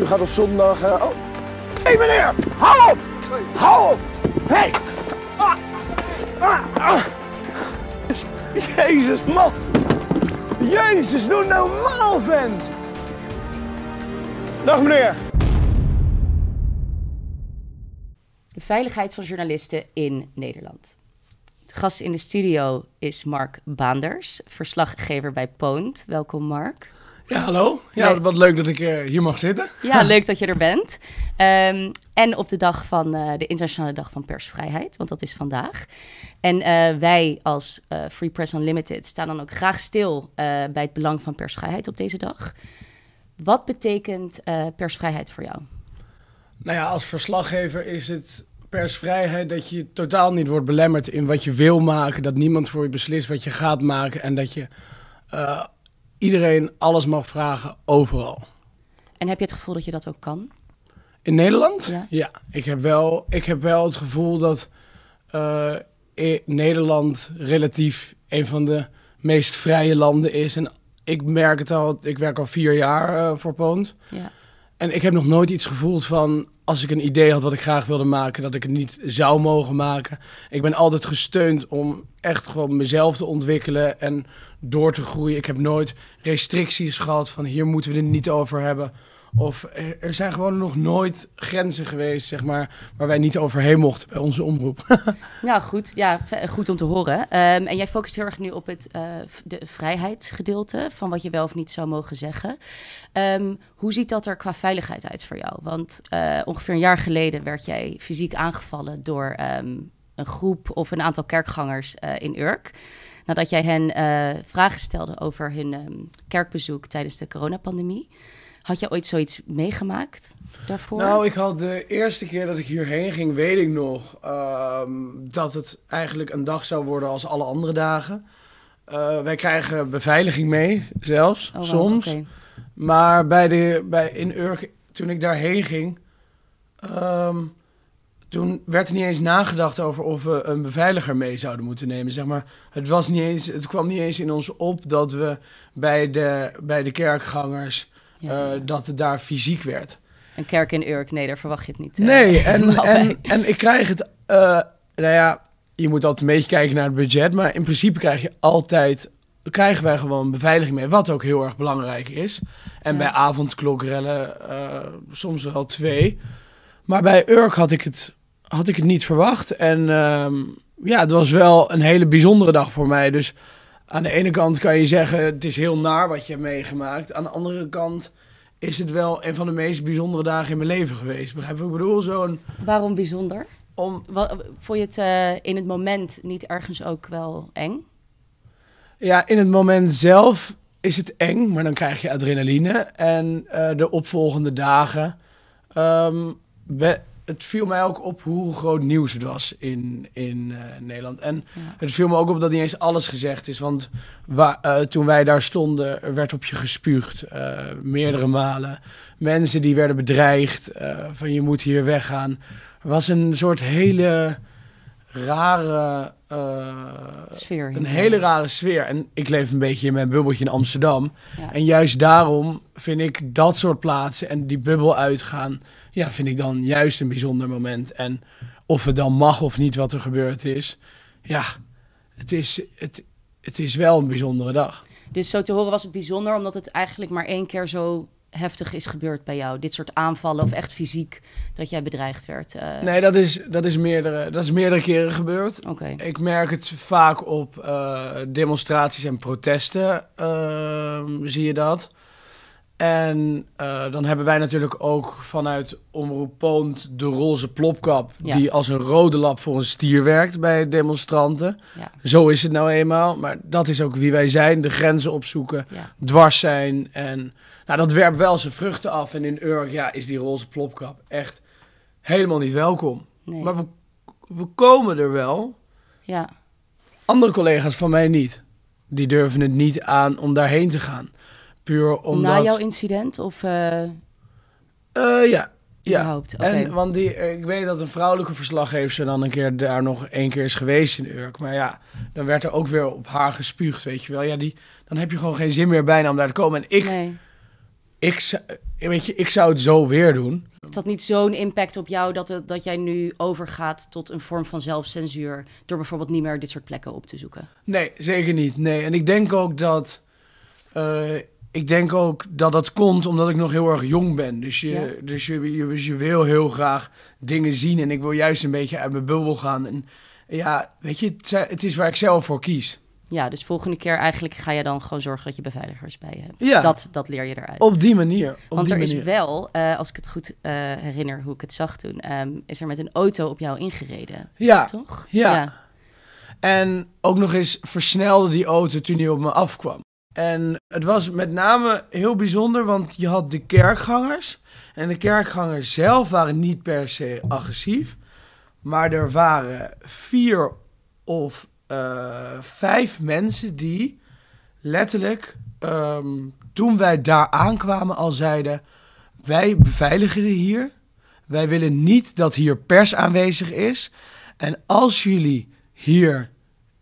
U gaat op zondag... Eh, oh. Hé hey, meneer, hou op! Hou op! Hé! Hey. Ah. Ah. Ah. Jezus, man! Jezus, doe normaal, vent! Dag meneer! De veiligheid van journalisten in Nederland. De gast in de studio is Mark Baanders, verslaggever bij Poont. Welkom, Mark. Ja, hallo. Ja, wat leuk dat ik eh, hier mag zitten. Ja, leuk dat je er bent. Ehm, en op de dag van eh, de Internationale Dag van Persvrijheid, want dat is vandaag. En eh, wij als Free Press Unlimited staan dan ook graag stil bij het belang van persvrijheid op deze dag. Wat betekent persvrijheid voor jou? Nou ja, als verslaggever is het persvrijheid dat je totaal niet wordt belemmerd in wat je wil maken. Dat niemand voor je beslist wat je gaat maken en dat je iedereen alles mag vragen, overal. En heb je het gevoel dat je dat ook kan? In Nederland? Ja. ja. Ik, heb wel, ik heb wel het gevoel dat uh, Nederland relatief een van de meest vrije landen is. En ik merk het al, ik werk al vier jaar eh, voor Pond. Ja. En ik heb nog nooit iets gevoeld van als ik een idee had wat ik graag wilde maken, dat ik het niet zou mogen maken. Ik ben altijd gesteund om echt gewoon mezelf te ontwikkelen en door te groeien. Ik heb nooit restricties gehad van hier moeten we het niet over hebben. Of er, zijn gewoon nog nooit grenzen geweest, zeg maar, waar wij niet overheen mochten bij onze omroep. nou goed, ja, goed om te horen. Ehm, en jij focust heel erg nu op het eh, de vrijheidsgedeelte van wat je wel of niet zou mogen zeggen. Ehm, hoe ziet dat er qua veiligheid uit voor jou? Want eh, ongeveer een jaar geleden werd jij fysiek aangevallen door ehm, een groep of een aantal kerkgangers eh, in Urk nadat jij hen vragen stelde over hun kerkbezoek tijdens de coronapandemie. Had je ooit zoiets meegemaakt daarvoor? Nou, ik had de eerste keer dat ik hierheen ging, weet ik nog, ehm, dat het eigenlijk een dag zou worden als alle andere dagen. Eh, wij krijgen beveiliging mee, zelfs, oh, soms. Maar bij de, bij, in Urk, toen ik daarheen ging, ehm, toen werd er niet eens nagedacht over of we een beveiliger mee zouden moeten nemen. Zeg maar, het, was niet eens, het kwam niet eens in ons op dat we bij de, bij de kerkgangers eh, dat het daar fysiek werd. Een kerk in Urk, nee, daar verwacht je het niet. Eh, nee, en, en, ik krijg het, eh, nou ja, je moet altijd een beetje kijken naar het budget, maar in principe krijg je altijd krijgen wij gewoon beveiliging mee, wat ook heel erg belangrijk is. En bij avondklokrellen uh, soms wel twee. Maar bij Urk had ik het, had ik het niet verwacht. En ehm, ja, het was wel een hele bijzondere dag voor mij. Dus aan de ene kant kan je zeggen, het is heel naar wat je hebt meegemaakt. Aan de andere kant is het wel een van de meest bijzondere dagen in mijn leven geweest. Begrijp Ik bedoel, zo'n... Waarom bijzonder? Om... Wat, vond je het eh, in het moment niet ergens ook wel eng? Ja, in het moment zelf is het eng, maar dan krijg je adrenaline. En eh, de opvolgende dagen ehm, het viel mij ook op hoe groot nieuws het was in, in eh, Nederland. En het viel me ook op dat niet eens alles gezegd is. Want eh, toen wij daar stonden, werd op je gespuugd. Eh, meerdere malen. Mensen die werden bedreigd. van je moet hier weggaan. Er was een soort hele rare... sfeer. Een hele rare sfeer. En ik leef een beetje in mijn bubbeltje in Amsterdam. En juist daarom vind ik dat soort plaatsen en die bubbel uitgaan ja, vind ik dan juist een bijzonder moment. En of het dan mag of niet wat er gebeurd is, ja, het is, het, het is wel een bijzondere dag. Dus zo te horen was het bijzonder omdat het eigenlijk maar één keer zo heftig is gebeurd bij jou? Dit soort aanvallen of echt fysiek dat jij bedreigd werd? Eh. Nee, dat is, dat, is meerdere, dat is meerdere keren gebeurd. Oké. Ik merk het vaak op eh, demonstraties en protesten, ehm, zie je dat. En eh, dan hebben wij natuurlijk ook vanuit Omroep Poont de roze plopkap. Die als een rode lap voor een stier werkt bij demonstranten. Zo is het nou eenmaal. Maar dat is ook wie wij zijn. De grenzen opzoeken, dwars zijn. En nou, dat werpt wel zijn vruchten af. En in Urk ja, is die roze plopkap echt helemaal niet welkom. Maar we, we komen er wel. Ja. Andere collega's van mij niet. Die durven het niet aan om daarheen te gaan. Puur Na jouw incident of... Eh, eh, ja. Ja, en, want die, eh, ik weet dat een vrouwelijke verslaggever dan een keer daar nog één keer is geweest in Urk. Maar ja, dan werd er ook weer op haar gespuugd, weet je wel. Ja, die, dan heb je gewoon geen zin meer bijna om daar te komen. En ik, nee. ik, weet je, ik zou het zo weer doen. Het had niet zo'n impact op jou dat, dat jij nu overgaat tot een vorm van zelfcensuur... door bijvoorbeeld niet meer dit soort plekken op te zoeken? Nee, zeker niet. Nee. En ik denk ook dat ik denk ook dat dat komt omdat ik nog heel erg jong ben. Dus je, dus je, je, dus je, wil heel graag dingen zien. En ik wil juist een beetje uit mijn bubbel gaan. En ja, weet je, het, is waar ik zelf voor kies. Ja, dus volgende keer eigenlijk ga je dan gewoon zorgen dat je beveiligers bij je hebt. Ja. Dat, dat leer je eruit. Op die manier. Op Want er is wel, eh, als ik het goed eh, herinner hoe ik het zag toen, ehm, is er met een auto op jou ingereden. Ja. Toch? ja. ja. En ook nog eens versnelde die auto toen hij op me afkwam. En het was met name heel bijzonder, want je had de kerkgangers. En de kerkgangers zelf waren niet per se agressief. Maar er waren vier of eh, vijf mensen die letterlijk, ehm, toen wij daar aankwamen, al zeiden: Wij beveiligen hier. Wij willen niet dat hier pers aanwezig is. En als jullie hier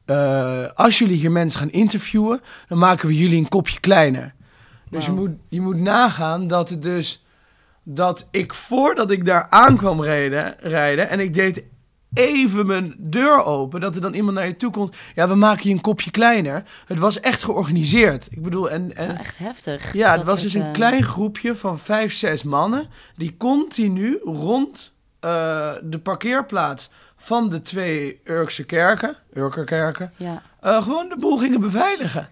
eh, als jullie hier mensen gaan interviewen, dan maken we jullie een kopje kleiner. Dus je, moet, je moet nagaan dat het dus dat ik voordat ik daar aankwam rijden, rijden en ik deed even mijn deur open, dat er dan iemand naar je toe komt. Ja, we maken je een kopje kleiner. Het was echt georganiseerd. Ik bedoel, en, en nou, echt heftig. Ja, het was dus een eh, klein groepje van vijf, zes mannen die continu rond eh, de parkeerplaats van de twee Urkse kerken, Urkerkerken, ja. Eh, gewoon de boel gingen beveiligen.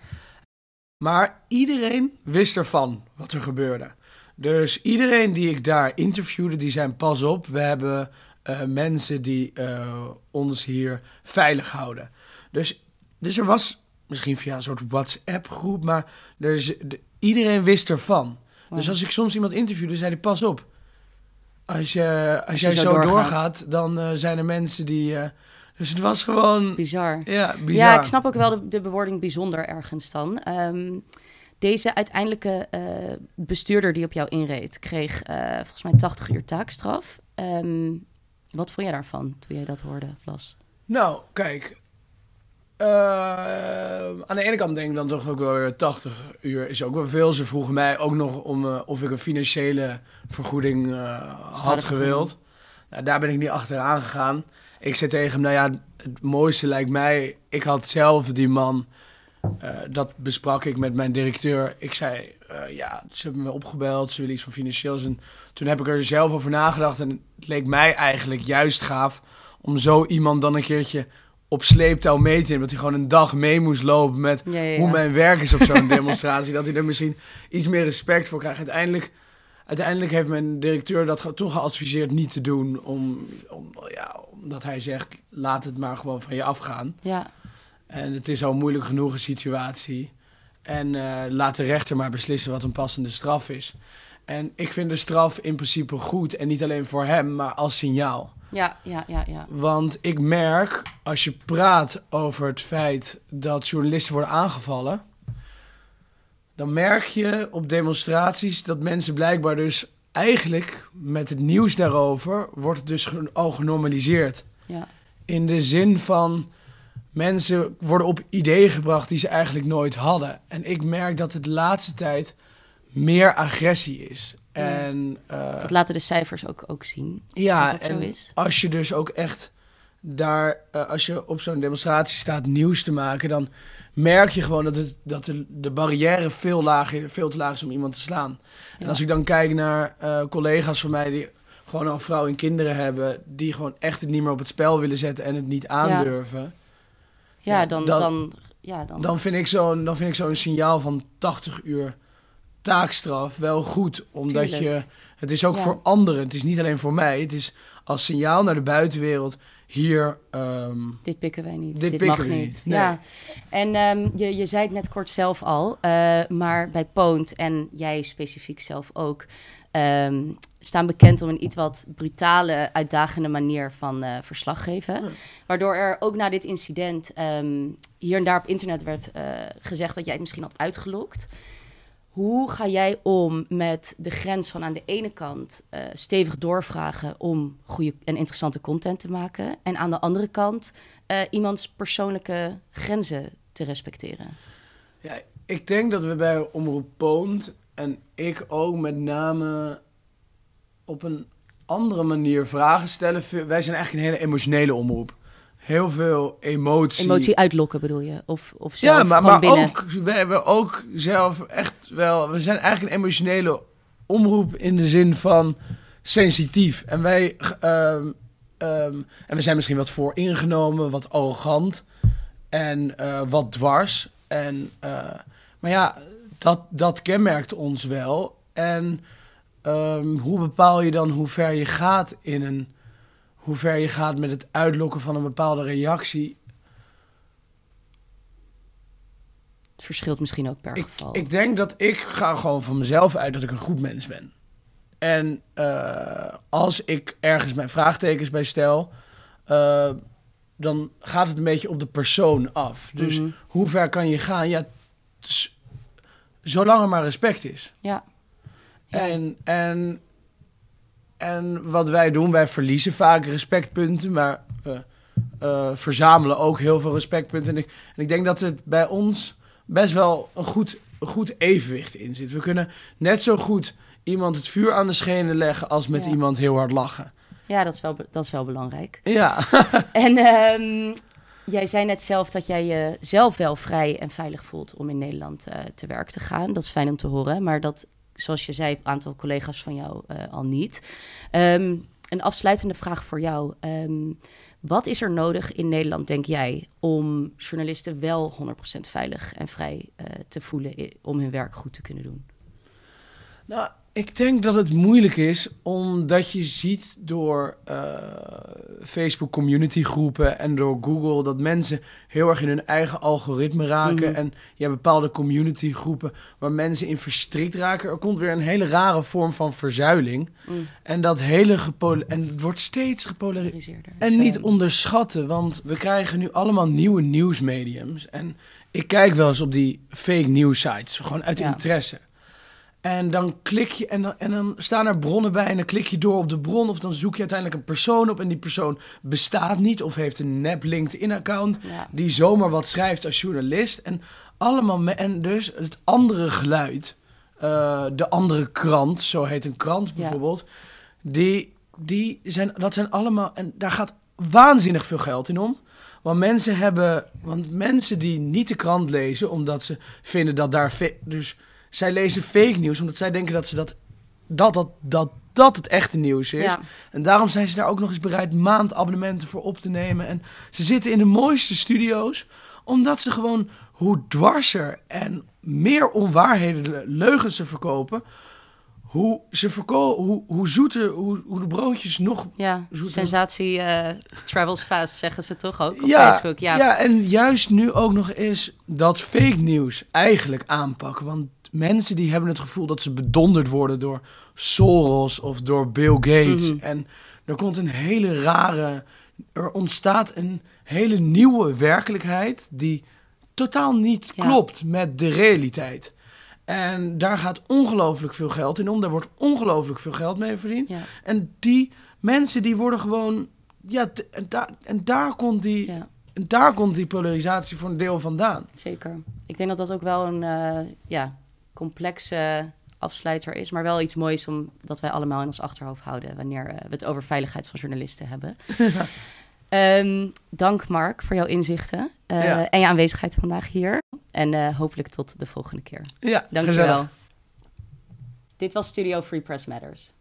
Maar iedereen wist ervan wat er gebeurde. Dus iedereen die ik daar interviewde, die zijn pas op. We hebben eh, mensen die eh, ons hier veilig houden. Dus, dus er was misschien via een soort WhatsApp-groep, maar er is, iedereen wist ervan. Dus als ik soms iemand interviewde, zei hij: Pas op, als, je, als, jij zo, doorgaat, dan eh, zijn er mensen die. Uh, dus het was gewoon. Bizar. Ja, bizar. Ja, ik snap ook wel de, de bewoording bijzonder ergens dan. Ehm, deze uiteindelijke eh, bestuurder die op jou inreed, kreeg volgens mij 80 uur taakstraf. Ehm, wat vond jij daarvan toen jij dat hoorde, Vlas? Nou, kijk, Ehm, aan de ene kant denk ik dan toch ook wel weer 80 uur is ook wel veel. Ze vroegen mij ook nog om, eh, of ik een financiële vergoeding eh, had gewild. Nou, daar ben ik niet achteraan gegaan. Ik zei tegen hem, nou ja, het mooiste lijkt mij... Ik had zelf die man, eh, dat besprak ik met mijn directeur. Ik zei, ja, ze hebben me opgebeld, ze willen iets van financieel. En toen heb ik er zelf over nagedacht en het leek mij eigenlijk juist gaaf... om zo iemand dan een keertje op sleeptouw mee te nemen. Dat hij gewoon een dag mee moest lopen met hoe mijn werk is op zo'n demonstratie. dat hij er misschien iets meer respect voor krijgt. Uiteindelijk, uiteindelijk heeft mijn directeur dat toch geadviseerd niet te doen. Om, om, ja, omdat hij zegt, laat het maar gewoon van je afgaan. Ja. En het is al moeilijk genoeg een situatie. En eh, laat de rechter maar beslissen wat een passende straf is. En ik vind de straf in principe goed. En niet alleen voor hem, maar als signaal. Ja, ja, ja, ja. Want ik merk, als je praat over het feit dat journalisten worden aangevallen... dan merk je op demonstraties dat mensen blijkbaar dus... eigenlijk met het nieuws daarover wordt het dus al genormaliseerd. Ja. In de zin van mensen worden op ideeën gebracht die ze eigenlijk nooit hadden. En ik merk dat het de laatste tijd meer agressie is. En, uh, dat laten de cijfers ook, ook zien. Ja, dat zo is. als je dus ook echt daar, eh, als je op zo'n demonstratie staat nieuws te maken, dan merk je gewoon dat, het, dat de, de barrière veel, lager, veel te laag is om iemand te slaan. En als ik dan kijk naar eh, collega's van mij die gewoon al vrouw en kinderen hebben, die gewoon echt het niet meer op het spel willen zetten en het niet aandurven. Ja, ja, ja dan, dan, ik ja dan. dan vind ik zo'n zo signaal van 80 uur taakstraf wel goed. Omdat je. Het is ook voor anderen. Het is niet alleen voor mij. Het is als signaal naar de buitenwereld. Hier. Ehm, dit pikken wij niet. Dit, dit mag niet. Ja. En ehm, je, je zei het net kort zelf al. Eh, maar bij Poont en jij specifiek zelf ook. Ehm, staan bekend om een iets wat brutale, uitdagende manier van uh, verslag geven. Waardoor er ook na dit incident hier en daar op internet werd eh, gezegd dat jij het misschien had uitgelokt. Hoe ga jij om met de grens van aan de ene kant eh, stevig doorvragen om goede en interessante content te maken, en aan de andere kant eh, iemands persoonlijke grenzen te respecteren? Ja, ik denk dat we bij Omroep Poont en ik ook met name op een andere manier vragen stellen. Wij zijn eigenlijk een hele emotionele omroep heel veel emotie. Emotie uitlokken bedoel je? Of, of zelf ja, maar, ook, we hebben ook zelf echt wel. We zijn eigenlijk een emotionele omroep in de zin van sensitief. En wij. Ehm, ehm, en we zijn misschien wat vooringenomen, wat arrogant en eh, wat dwars. En, eh, maar ja, dat, dat kenmerkt ons wel. En ehm, hoe bepaal je dan hoe ver je gaat in een hoe ver je gaat met het uitlokken van een bepaalde reactie. Het verschilt misschien ook per ik, geval. Ik denk dat ik ga gewoon van mezelf uit dat ik een goed mens ben. En eh, als ik ergens mijn vraagtekens bij stel, eh, dan gaat het een beetje op de persoon af. Dus mhm. hoe ver kan je gaan? Ja, zolang er maar respect is. Ja. ja. En, en en wat wij doen, wij verliezen vaak respectpunten, maar we eh, verzamelen ook heel veel respectpunten. En ik, ik denk dat het bij ons best wel een goed, goed evenwicht in zit. We kunnen net zo goed iemand het vuur aan de schenen leggen als met iemand heel hard lachen. Ja, dat is wel, dat is wel belangrijk. Ja. en ehm, jij zei net zelf dat jij jezelf wel vrij en veilig voelt om in Nederland eh, te werk te gaan. Dat is fijn om te horen, maar dat zoals je zei, een aantal collega's van jou eh, al niet. Ehm, een afsluitende vraag voor jou. Ehm, wat is er nodig in Nederland, denk jij, om journalisten wel 100% veilig en vrij eh, te voelen om hun werk goed te kunnen doen? Nou, ik denk dat het moeilijk is, omdat je ziet door eh, Facebook community groepen en door Google dat mensen heel erg in hun eigen algoritme raken. Mhm. En je hebt bepaalde community groepen waar mensen in verstrikt raken. Er komt weer een hele rare vorm van verzuiling. Mm. En dat hele en het wordt steeds gepolariseerd. En niet onderschatten, want we krijgen nu allemaal nieuwe nieuwsmediums. En ik kijk wel eens op die fake news sites, gewoon uit ja. interesse. En dan klik je, en dan, en dan staan er bronnen bij, en dan klik je door op de bron, of dan zoek je uiteindelijk een persoon op, en die persoon bestaat niet, of heeft een nep LinkedIn-account, die zomaar wat schrijft als journalist. En allemaal, en dus het andere geluid, eh, de andere krant, zo heet een krant bijvoorbeeld, die, die zijn, dat zijn allemaal, en daar gaat waanzinnig veel geld in om. Want mensen hebben, want mensen die niet de krant lezen, omdat ze vinden dat daar, dus zij lezen fake nieuws, omdat zij denken dat ze dat, dat, dat, dat, dat het echte nieuws is. En daarom zijn ze daar ook nog eens bereid maandabonnementen voor op te nemen. En ze zitten in de mooiste studio's, omdat ze gewoon hoe dwarser en meer onwaarheden, leugens ze verkopen, hoe ze verkopen, hoe, hoe zoeter, hoe, hoe de broodjes nog. Ja, zoeter. sensatie uh, travels fast, zeggen ze toch ook op ja, Facebook. Ja. ja, en juist nu ook nog eens dat fake nieuws eigenlijk aanpakken. Want mensen die hebben het gevoel dat ze bedonderd worden door Soros of door Bill Gates. Mhm. En er komt een hele rare, er ontstaat een hele nieuwe werkelijkheid die totaal niet klopt met de realiteit. En daar gaat ongelooflijk veel geld in om. Daar wordt ongelooflijk veel geld mee verdiend. En die mensen die worden gewoon. Ja, en, daar en daar komt die. En daar komt die polarisatie voor een deel vandaan. Zeker. Ik denk dat dat ook wel een, eh, ja, complexe afsluiter is, maar wel iets moois om dat wij allemaal in ons achterhoofd houden wanneer eh, we het over veiligheid van journalisten hebben. Ehm, dank Mark voor jouw inzichten eh, en je aanwezigheid vandaag hier. En eh, hopelijk tot de volgende keer. Ja, dank je wel. Dit was Studio Free Press Matters.